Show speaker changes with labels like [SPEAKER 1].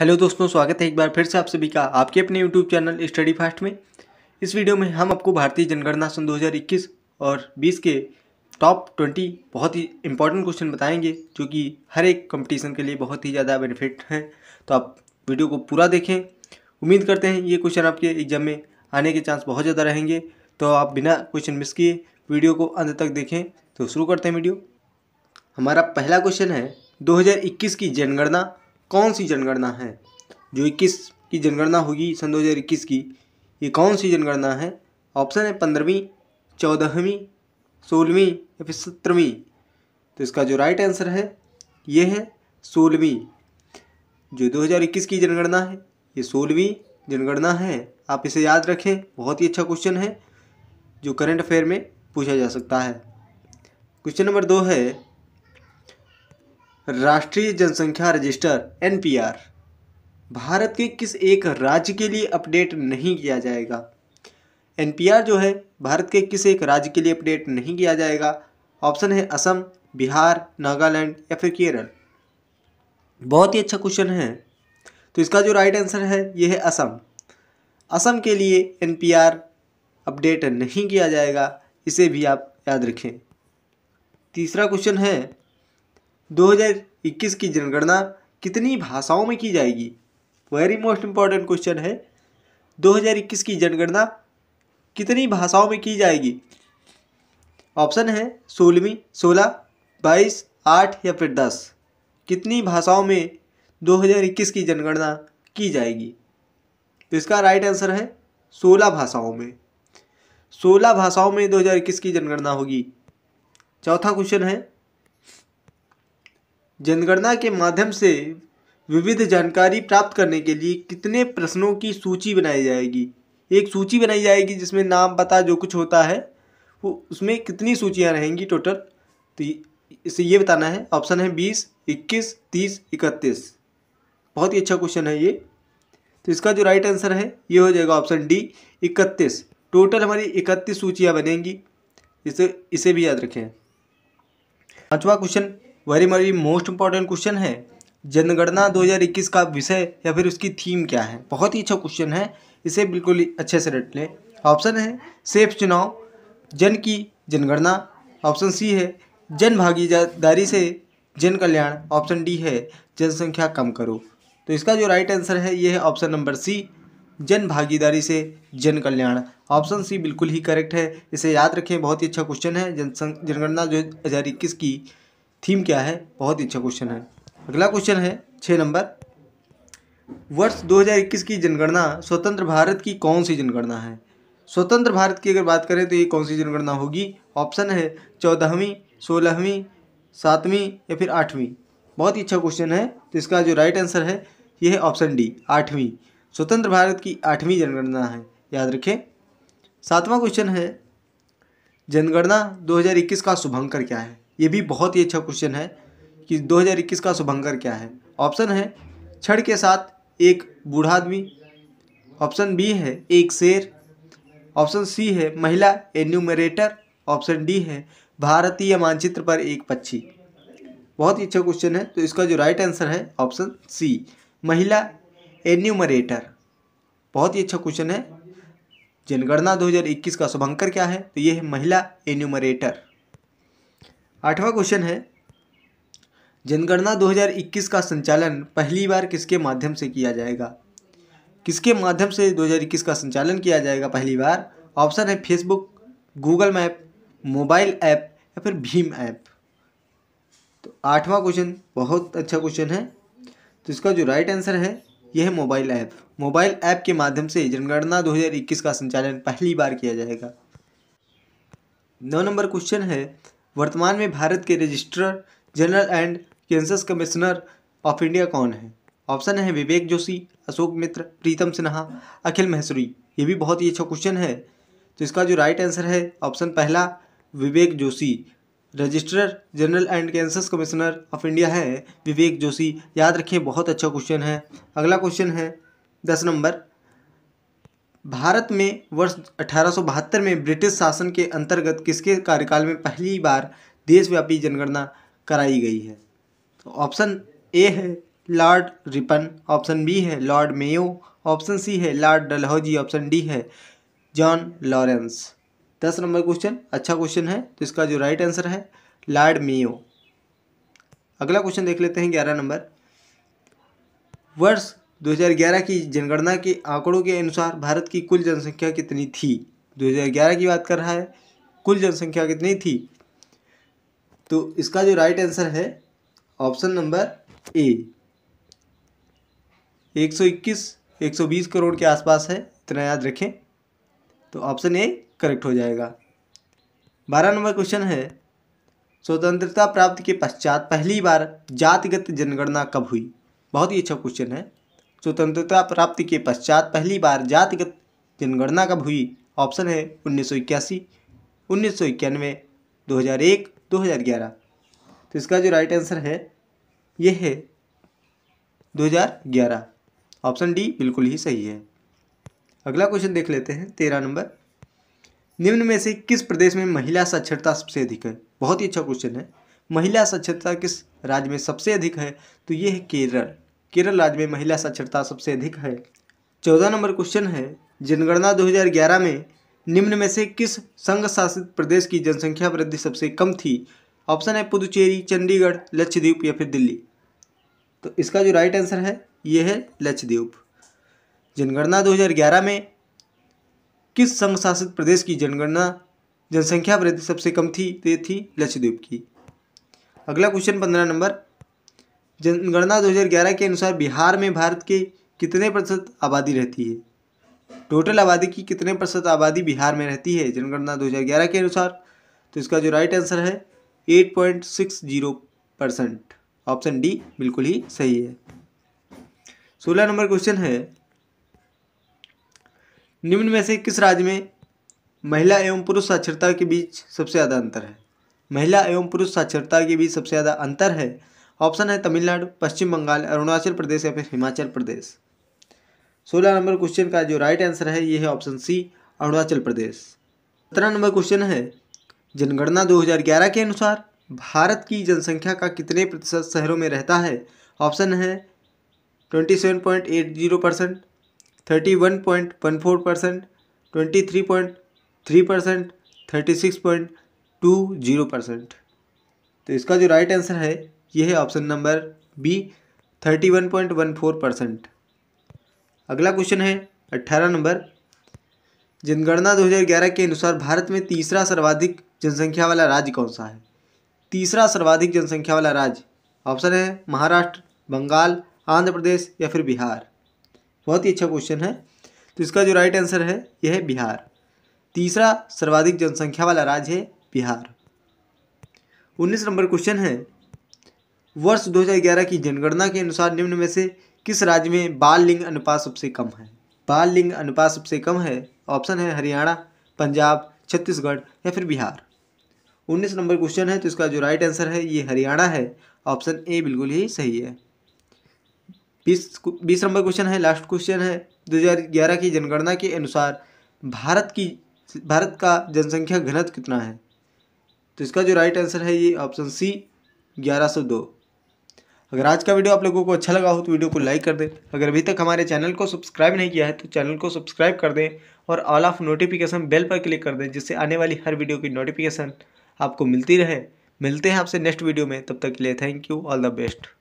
[SPEAKER 1] hello दोस्तों स्वागत है एक बार फिर से आप सभी का आपके अपने यूट्यूब चैनल स्टडी फास्ट में इस वीडियो में हम आपको भारतीय जनगणना सन 2021 और 20 के टॉप 20 बहुत ही इंपॉर्टेंट क्वेश्चन बताएंगे जो कि हर एक कंपटीशन के लिए बहुत ही ज़्यादा बेनिफिट हैं तो आप वीडियो को पूरा देखें उम्मीद करते हैं ये क्वेश्चन आपके एग्जाम में आने के चांस बहुत ज़्यादा रहेंगे तो आप बिना क्वेश्चन मिस किए वीडियो को अंत तक देखें तो शुरू करते हैं वीडियो हमारा पहला क्वेश्चन है 2021 की जनगणना कौन सी जनगणना है जो इक्कीस की जनगणना होगी सन इक्कीस की ये कौन सी जनगणना है ऑप्शन है पंद्रहवीं चौदहवीं सोलहवीं या फिर सत्रहवीं तो इसका जो राइट आंसर है ये है सोलहवीं जो 2021 की जनगणना है ये सोलहवीं जनगणना है आप इसे याद रखें बहुत ही अच्छा क्वेश्चन है जो करंट अफेयर में पूछा जा सकता है क्वेश्चन नंबर दो है राष्ट्रीय जनसंख्या रजिस्टर एन भारत के किस एक राज्य के लिए अपडेट नहीं किया जाएगा एन जो है भारत के किस एक राज्य के लिए अपडेट नहीं किया जाएगा ऑप्शन है असम बिहार नागालैंड या फिर केरल बहुत ही अच्छा क्वेश्चन है तो इसका जो राइट आंसर है ये है असम असम के लिए एन अपडेट नहीं किया जाएगा इसे भी आप याद रखें तीसरा क्वेश्चन है 2021 की जनगणना कितनी भाषाओं में की जाएगी वेरी मोस्ट इम्पॉर्टेंट क्वेश्चन है 2021 की जनगणना कितनी भाषाओं में की जाएगी ऑप्शन है सोलहवीं सोलह बाईस आठ या फिर दस कितनी भाषाओं में 2021 की जनगणना की जाएगी तो इसका राइट आंसर है सोलह भाषाओं में सोलह भाषाओं में 2021 की जनगणना होगी चौथा क्वेश्चन है जनगणना के माध्यम से विविध जानकारी प्राप्त करने के लिए कितने प्रश्नों की सूची बनाई जाएगी एक सूची बनाई जाएगी जिसमें नाम पता जो कुछ होता है वो उसमें कितनी सूचियाँ रहेंगी टोटल तो इसे ये बताना है ऑप्शन है बीस इक्कीस तीस इकतीस बहुत ही अच्छा क्वेश्चन है ये तो इसका जो राइट आंसर है ये हो जाएगा ऑप्शन डी इकतीस टोटल हमारी इकतीस सूचियाँ बनेंगी इसे इसे भी याद रखें पाँचवा क्वेश्चन वेरी मेरी मोस्ट इंपॉर्टेंट क्वेश्चन है जनगणना 2021 का विषय या फिर उसकी थीम क्या है बहुत ही अच्छा क्वेश्चन है इसे बिल्कुल अच्छे से रट लें ऑप्शन है सेफ चुनाव जन की जनगणना ऑप्शन सी है जन भागीदारी से जन कल्याण ऑप्शन डी है जनसंख्या कम करो तो इसका जो राइट आंसर है ये है ऑप्शन नंबर सी जन भागीदारी से जन कल्याण ऑप्शन सी बिल्कुल ही करेक्ट है इसे याद रखें बहुत ही अच्छा क्वेश्चन है जनसंख जनगणना जो हज़ार इक्कीस की थीम क्या है बहुत ही अच्छा क्वेश्चन है अगला क्वेश्चन है छः नंबर वर्ष 2021 की जनगणना स्वतंत्र भारत की कौन सी जनगणना है स्वतंत्र भारत की अगर बात करें तो ये कौन सी जनगणना होगी ऑप्शन है चौदहवीं सोलहवीं सातवीं या फिर आठवीं बहुत ही अच्छा क्वेश्चन है तो इसका जो राइट आंसर है ये है ऑप्शन डी आठवीं स्वतंत्र भारत की आठवीं जनगणना है याद रखें सातवां क्वेश्चन है जनगणना 2021 का शुभंकर क्या है ये भी बहुत ही अच्छा क्वेश्चन है कि 2021 का शुभंकर क्या है ऑप्शन है छड़ के साथ एक बूढ़ा आदमी ऑप्शन बी है एक शेर ऑप्शन सी है महिला एन्यूमरेटर ऑप्शन डी है भारतीय मानचित्र पर एक पक्षी बहुत ही अच्छा क्वेश्चन है तो इसका जो राइट आंसर है ऑप्शन सी महिला एन्यूमरेटर बहुत ही अच्छा क्वेश्चन है जनगणना 2021 का शुभंकर क्या है तो ये है महिला एन्यूमरेटर आठवां क्वेश्चन है जनगणना 2021 का संचालन पहली बार किसके माध्यम से किया जाएगा किसके माध्यम से 2021 का संचालन किया जाएगा पहली बार ऑप्शन है Facebook Google map mobile app या फिर भीम ऐप तो आठवां क्वेश्चन बहुत अच्छा क्वेश्चन है तो इसका जो राइट आंसर है यह है मोबाइल ऐप मोबाइल ऐप के माध्यम से जनगणना 2021 का संचालन पहली बार किया जाएगा नौ नंबर क्वेश्चन है वर्तमान में भारत के registrar general and census commissioner of India कौन है ऑप्शन है विवेक जोशी अशोक मित्र प्रीतम सिन्हा अखिल महसूरी ये भी बहुत ही अच्छा क्वेश्चन है तो इसका जो राइट आंसर है ऑप्शन पहला Vivek Joshi registrar general and census commissioner of India है विवेक जोशी याद रखिए बहुत अच्छा क्वेश्चन है अगला क्वेश्चन है दस नंबर भारत में वर्ष अठारह में ब्रिटिश शासन के अंतर्गत किसके कार्यकाल में पहली बार देशव्यापी जनगणना कराई गई है तो ऑप्शन ए है लॉर्ड रिपन ऑप्शन बी है लॉर्ड मेयो ऑप्शन सी है लॉर्ड डलहौजी ऑप्शन डी है जॉन लॉरेंस दस नंबर क्वेश्चन अच्छा क्वेश्चन है तो इसका जो राइट आंसर है लॉर्ड मेयो अगला क्वेश्चन देख लेते हैं ग्यारह नंबर वर्ष 2011 की जनगणना के आंकड़ों के अनुसार भारत की कुल जनसंख्या कितनी थी 2011 की बात कर रहा है कुल जनसंख्या कितनी थी तो इसका जो राइट आंसर है ऑप्शन नंबर ए 121 120 करोड़ के आसपास है इतना याद रखें तो ऑप्शन ए करेक्ट हो जाएगा बारह नंबर क्वेश्चन है स्वतंत्रता प्राप्ति के पश्चात पहली बार जातिगत जनगणना कब हुई बहुत ही अच्छा क्वेश्चन है स्वतंत्रता प्राप्ति के पश्चात पहली बार जातिगत जनगणना कब हुई ऑप्शन है उन्नीस सौ इक्यासी उन्नीस सौ इक्यानवे दो हज़ार एक दो हज़ार ग्यारह तो इसका जो राइट आंसर है ये है दो हज़ार ग्यारह ऑप्शन डी बिल्कुल ही सही है अगला क्वेश्चन देख लेते हैं तेरह नंबर निम्न में से किस प्रदेश में महिला साक्षरता सबसे अधिक है बहुत ही अच्छा क्वेश्चन है महिला साक्षरता किस राज्य में सबसे अधिक है तो ये है केरल केरल राज्य में महिला साक्षरता सबसे अधिक है चौदह नंबर क्वेश्चन है जनगणना 2011 में निम्न में से किस संघ शासित प्रदेश की जनसंख्या वृद्धि सबसे कम थी ऑप्शन है पुदुचेरी चंडीगढ़ लक्षद्वीप या फिर दिल्ली तो इसका जो राइट आंसर है ये है लक्षद्वीप जनगणना 2011 में किस संघ शासित प्रदेश की जनगणना जनसंख्या वृद्धि सबसे कम थी तो ये थी लक्षद्वीप की अगला क्वेश्चन पंद्रह नंबर जनगणना 2011 के अनुसार बिहार में भारत के कितने प्रतिशत आबादी रहती है टोटल आबादी की कितने प्रतिशत आबादी बिहार में रहती है जनगणना 2011 के अनुसार तो इसका जो राइट आंसर है 8.60 परसेंट ऑप्शन डी बिल्कुल ही सही है सोलह नंबर क्वेश्चन है निम्न में से किस राज्य में महिला एवं पुरुष साक्षरता के बीच सबसे ज़्यादा अंतर है महिला एवं पुरुष साक्षरता के बीच सबसे ज़्यादा अंतर है ऑप्शन है तमिलनाडु पश्चिम बंगाल अरुणाचल प्रदेश या फिर हिमाचल प्रदेश सोलह नंबर क्वेश्चन का जो राइट आंसर है ये है ऑप्शन सी अरुणाचल प्रदेश सत्रह नंबर क्वेश्चन है जनगणना 2011 के अनुसार भारत की जनसंख्या का कितने प्रतिशत शहरों में रहता है ऑप्शन है twenty seven point eight zero percent thirty one point one four percent twenty three point three percent thirty six point two zero percent तो इसका जो राइट आंसर है ये है option number B thirty one point one four percent अगला question है अट्ठारह number जनगणना 2011 के अनुसार भारत में तीसरा सर्वाधिक जनसंख्या वाला राज्य कौन सा है तीसरा सर्वाधिक जनसंख्या वाला राज्य ऑप्शन है महाराष्ट्र बंगाल आंध्र प्रदेश या फिर बिहार बहुत ही अच्छा क्वेश्चन है तो इसका जो राइट आंसर है यह है बिहार तीसरा सर्वाधिक जनसंख्या वाला राज्य है बिहार उन्नीस नंबर क्वेश्चन है वर्ष 2011 की जनगणना के अनुसार निम्न में से किस राज्य में बाल लिंग अनुपात सबसे कम है बाल लिंग अनुपात सबसे कम है ऑप्शन है हरियाणा पंजाब छत्तीसगढ़ या फिर बिहार उन्नीस नंबर क्वेश्चन है तो इसका जो राइट आंसर है ये हरियाणा है ऑप्शन ए बिल्कुल ही सही है बीस बीस नंबर क्वेश्चन है लास्ट क्वेश्चन है 2011 की जनगणना के अनुसार भारत की भारत का जनसंख्या घनत्व कितना है तो इसका जो राइट आंसर है ये ऑप्शन सी ग्यारह सौ दो अगर आज का वीडियो आप लोगों को अच्छा लगा हो तो वीडियो को लाइक कर दें अगर अभी तक हमारे चैनल को सब्सक्राइब नहीं किया है तो चैनल को सब्सक्राइब कर दें और ऑल ऑफ नोटिफिकेशन बेल पर क्लिक कर दें जिससे आने वाली हर वीडियो की नोटिफिकेशन आपको मिलती रहे मिलते हैं आपसे नेक्स्ट वीडियो में तब तक के लिए thank you all the best